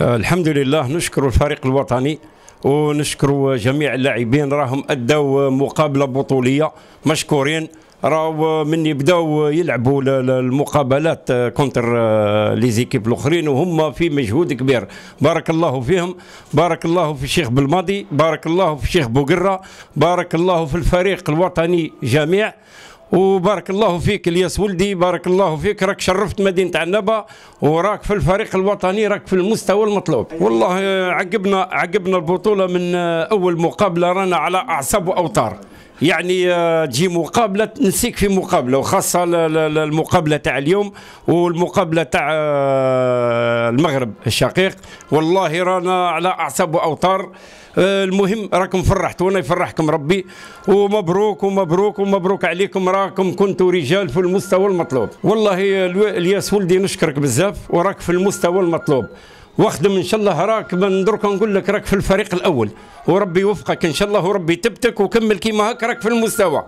الحمد لله نشكر الفريق الوطني ونشكر جميع اللاعبين راهم أدوا مقابله بطوليه مشكورين راهو من بداو يلعبوا المقابلات كونتر آه، لي زيكيب الاخرين وهم في مجهود كبير بارك الله فيهم بارك الله في الشيخ بالماضي بارك الله في الشيخ بوقره بارك الله في الفريق الوطني جميع وبارك الله فيك الياس ولدي بارك الله فيك راك شرفت مدينه عنابه وراك في الفريق الوطني راك في المستوى المطلوب والله عقبنا عقبنا البطوله من اول مقابله رانا على اعصاب واوتار يعني آه، تجي مقابله تنسيك في مقابله وخاصه المقابله تاع اليوم والمقابله تاع آه، المغرب الشقيق والله رانا على اعصاب واوتار آه، المهم راكم فرحتونا يفرحكم ربي ومبروك ومبروك ومبروك عليكم راكم كنتوا رجال في المستوى المطلوب والله الياس ولدي نشكرك بزاف وراك في المستوى المطلوب واخدم ان شاء الله راك من درك نقول لك راك في الفريق الاول وربي يوفقك ان شاء الله وربي تبتك وكمل كيما هاك راك في المستوى